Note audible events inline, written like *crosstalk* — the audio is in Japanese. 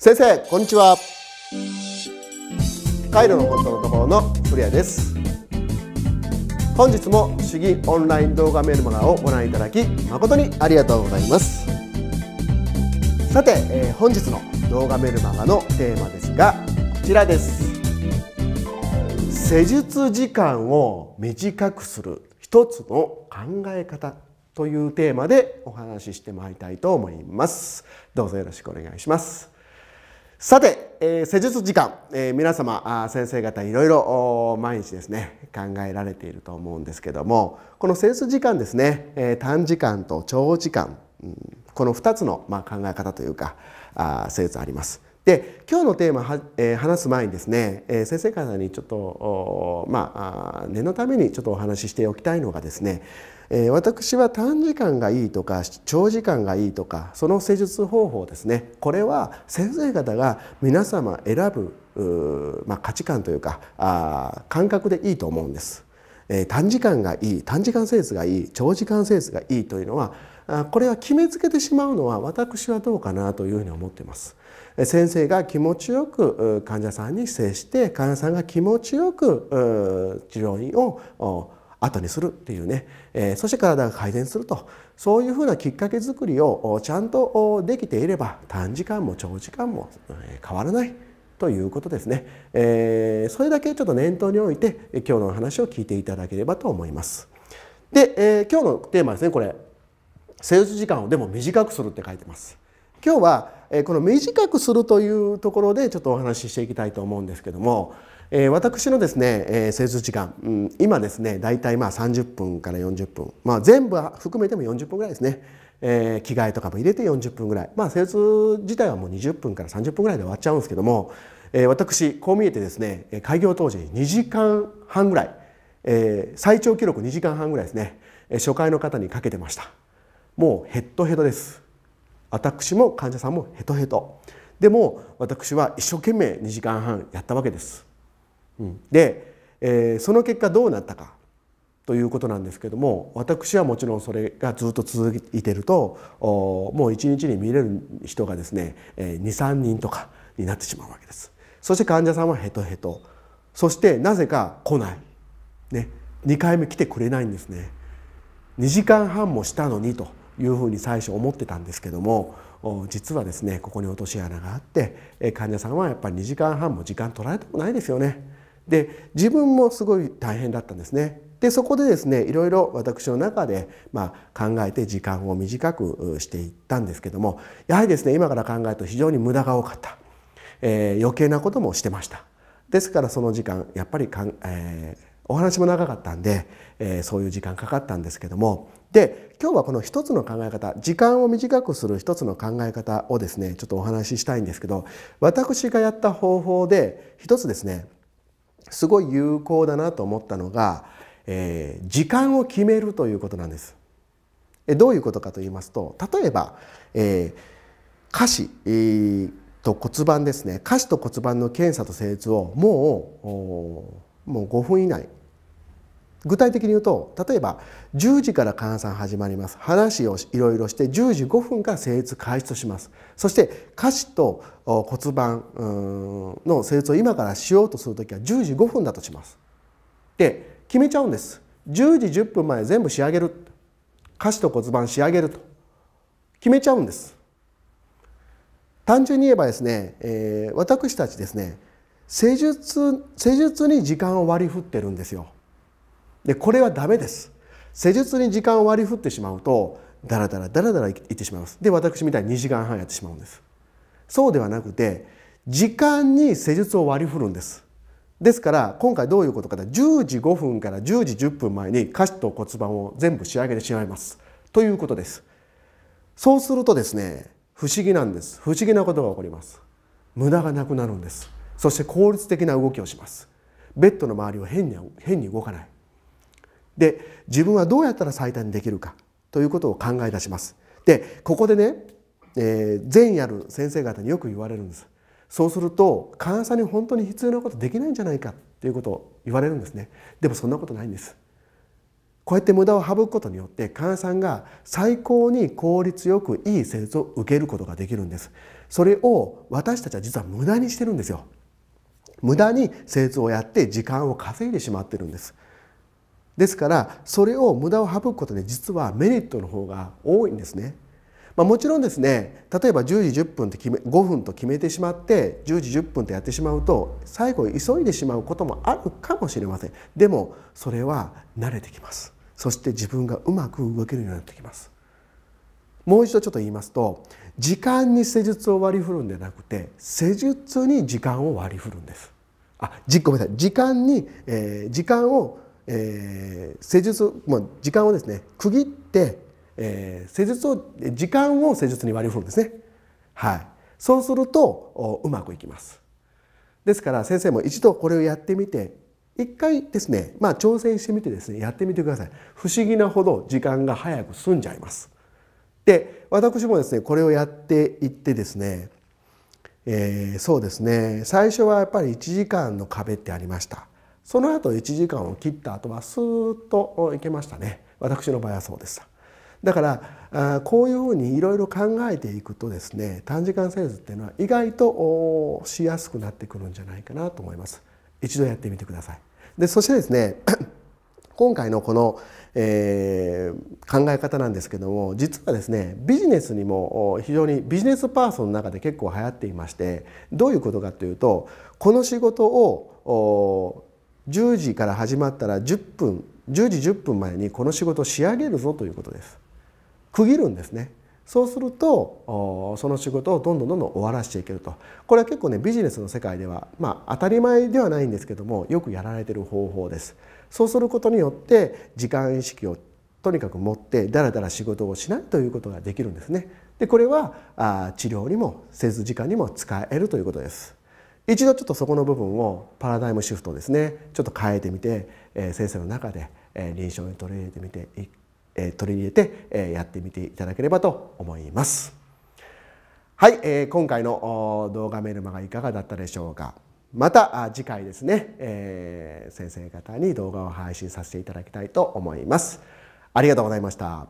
先生こんにちはカイロの本当のところの古谷です本日も主義オンライン動画メルマガをご覧いただき誠にありがとうございますさて、えー、本日の動画メルマガのテーマですがこちらです施術時間を短くする一つの考え方というテーマでお話ししてまいりたいと思いますどうぞよろしくお願いしますさて、えー、施術時間、えー、皆様あ先生方いろいろ毎日ですね考えられていると思うんですけどもこの施術時間ですね、えー、短時間と長時間、うん、この2つの、まあ、考え方というかあ施術あります。で今日のテーマは、えー、話す前にですね、えー、先生方にちょっとまあ、念のためにちょっとお話ししておきたいのがですねえ私は短時間がいいとか長時間がいいとかその施術方法ですねこれは先生方が皆様選ぶ、う、まあ、価値観というかあ感覚でいいと思うんです。え短時間がいい短時間施術がいい長時間施術がいいというのはあこれは決めつけてしまうのは私はどうかなというふうに思っています。先生が気持ちよく患者さんに接して患者さんが気持ちよく治療院を後にするっていうね、えー、そして体が改善するとそういうふうなきっかけづくりをちゃんとできていれば短時間も長時間も変わらないということですね、えー、それだけちょっと念頭において今日の話を聞いていただければと思います。で、えー、今日のテーマですねこれ「施術時間をでも短くする」って書いてます。今日はこの短くするというところでちょっとお話ししていきたいと思うんですけどもえー、私のですね、えー、施術時間、うん、今ですね大体まあ30分から40分、まあ、全部含めても40分ぐらいですね、えー、着替えとかも入れて40分ぐらい、まあ、施術自体はもう20分から30分ぐらいで終わっちゃうんですけども、えー、私こう見えてですね開業当時2時間半ぐらい、えー、最長記録2時間半ぐらいですね初回の方にかけてましたもうヘッドヘッドです私も患者さんもヘトヘトでも私は一生懸命2時間半やったわけですで、えー、その結果どうなったかということなんですけども私はもちろんそれがずっと続いてるともう1日に見れる人がですね23人とかになってしまうわけです。そして患者さんはヘトヘトそしてなぜか来ない、ね、2回目来てくれないんですね。2時間半もしたのにというふうに最初思ってたんですけども実はですねここに落とし穴があって患者さんはやっぱり2時間半も時間取られたくないですよね。で自分もすごい大変だったんですね。でそこでですねいろいろ私の中で、まあ、考えて時間を短くしていったんですけどもやはりですね今から考えると非常に無駄が多かった、えー、余計なこともしてましたですからその時間やっぱりかん、えー、お話も長かったんで、えー、そういう時間かかったんですけどもで今日はこの一つの考え方時間を短くする一つの考え方をですねちょっとお話ししたいんですけど私がやった方法で一つですねすごい有効だなと思ったのが、えー、時間を決めるということなんです。えどういうことかと言いますと例えば、えー、下肢、えー、と骨盤ですね下肢と骨盤の検査と施術をもうもう5分以内具体的に言うと例えば10時から換算始まります話をいろいろして10時5分から成立開始としますそして歌詞と骨盤の成立を今からしようとする時は10時5分だとしますで決めちゃうんです10時10分前全部仕上げる歌詞と骨盤仕上げると決めちゃうんです単純に言えばですね、えー、私たちですね施術施術に時間を割り振ってるんですよでこれはダメです施術に時間を割り振ってしまうとダラダラダラダラいってしまいますで私みたいに2時間半やってしまうんですそうではなくて時間に施術を割り振るんですですから今回どういうことかと10時5分から10時10分前に下肢と骨盤を全部仕上げてしまいますということですそうするとですね不思議なんです不思議なことが起こります無駄がなくなるんですそして効率的な動きをしますベッドの周りを変に変に動かないで自分はどうやったら最短にできるかということを考え出します。でここでね、えー、善やる先生方によく言われるんです。そうすると患者さんに本当に必要なことできないんじゃないかということを言われるんですね。でもそんなことないんです。こうやって無駄を省くことによって患者さんが最高に効率よくいい施術を受けることができるんですそれを私たちは実は無駄にしてるんですよ無駄に施術をやって時間を稼いでしまってるんですですからそれを無駄を省くことで実はメリットの方が多いんですね。まあ、もちろんですね例えば10時10分って決め5分と決めてしまって10時10分とやってしまうと最後急いでしまうこともあるかもしれませんでもそれは慣れてきますそして自分がうまく動けるようになってきますもう一度ちょっと言いますと時間に施術を割り振るんではなくて施術に時間を割り振るんですあごめんなさい時間に、えー、時間をえー、施術、まあ、時間をですね区切って、えー、施術を時間を施術に割り振るんですね。はい、そうするとうまくいきます。ですから先生も一度これをやってみて一回ですね、まあ、挑戦してみてですねやってみてください。不思議なほど時間が早く済んじゃいます。で私もですねこれをやっていってですね、えー、そうですね最初はやっぱり1時間の壁ってありました。その後1時間を切った後はスーッと行けましたね私の場合はそうでしただからこういうふうにいろいろ考えていくとですね短時間セーっていうのは意外としやすくなってくるんじゃないかなと思います一度やってみてくださいでそしてですね *clears throat* 今回のこの、えー、考え方なんですけども実はですねビジネスにも非常にビジネスパーソンの中で結構流行っていましてどういうことかというとこの仕事を10時から始まったら10分10時10分前にこの仕事を仕上げるぞということです区切るんですねそうするとその仕事をどんどんどんどん終わらしていけるとこれは結構ねビジネスの世界では、まあ、当たり前ではないんですけどもよくやられてる方法ですそうすることによって時間意識をとにかく持ってだらだら仕事をしないということができるんですねでこれはあ治療にも施術時間にも使えるということです一度ちょっとそこの部分をパラダイムシフトですねちょっと変えてみて、え先生の中で、え臨床に取り入れてみて、え取り入れて、えやってみていただければと思います。はい、えー、今回の動画メルマガいかがだったでしょうか。また次回ですね、えー、先生方に動画を配信させていただきたいと思います。ありがとうございました。